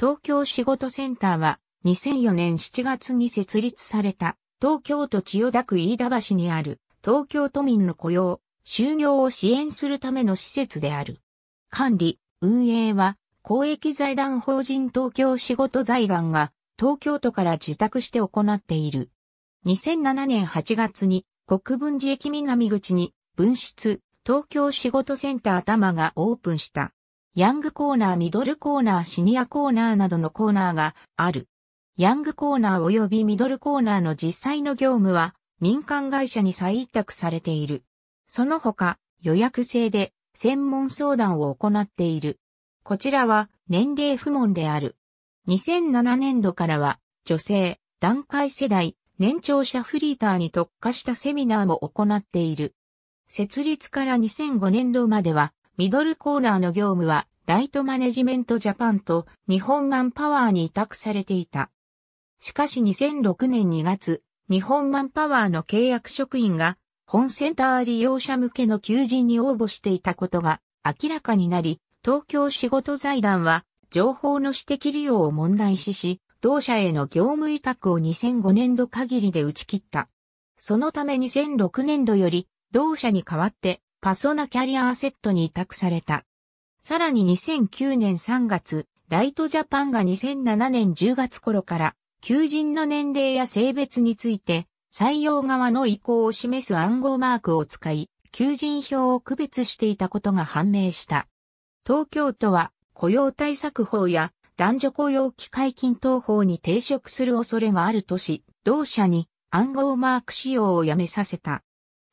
東京仕事センターは2004年7月に設立された東京都千代田区飯田橋にある東京都民の雇用、就業を支援するための施設である。管理、運営は公益財団法人東京仕事財団が東京都から受託して行っている。2007年8月に国分寺駅南口に分室東京仕事センター多摩がオープンした。ヤングコーナー、ミドルコーナー、シニアコーナーなどのコーナーがある。ヤングコーナー及びミドルコーナーの実際の業務は民間会社に再委託されている。その他予約制で専門相談を行っている。こちらは年齢不問である。2007年度からは女性、段階世代、年長者フリーターに特化したセミナーも行っている。設立から2005年度まではミドルコーナーの業務は、ライトマネジメントジャパンと日本マンパワーに委託されていた。しかし2006年2月、日本マンパワーの契約職員が、本センター利用者向けの求人に応募していたことが明らかになり、東京仕事財団は、情報の私的利用を問題視し、同社への業務委託を2005年度限りで打ち切った。そのため2006年度より、同社に代わって、パソナキャリアアセットに委託された。さらに2009年3月、ライトジャパンが2007年10月頃から求人の年齢や性別について採用側の意向を示す暗号マークを使い、求人票を区別していたことが判明した。東京都は雇用対策法や男女雇用機会均等法に抵触する恐れがあるとし、同社に暗号マーク使用をやめさせた。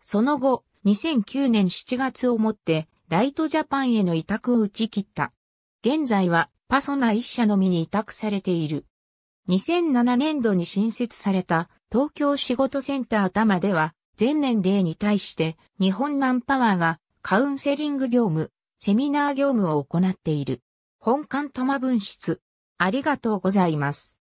その後、2009年7月をもってライトジャパンへの委託を打ち切った。現在はパソナ一社のみに委託されている。2007年度に新設された東京仕事センター多摩では全年齢に対して日本マンパワーがカウンセリング業務、セミナー業務を行っている。本館摩分室。ありがとうございます。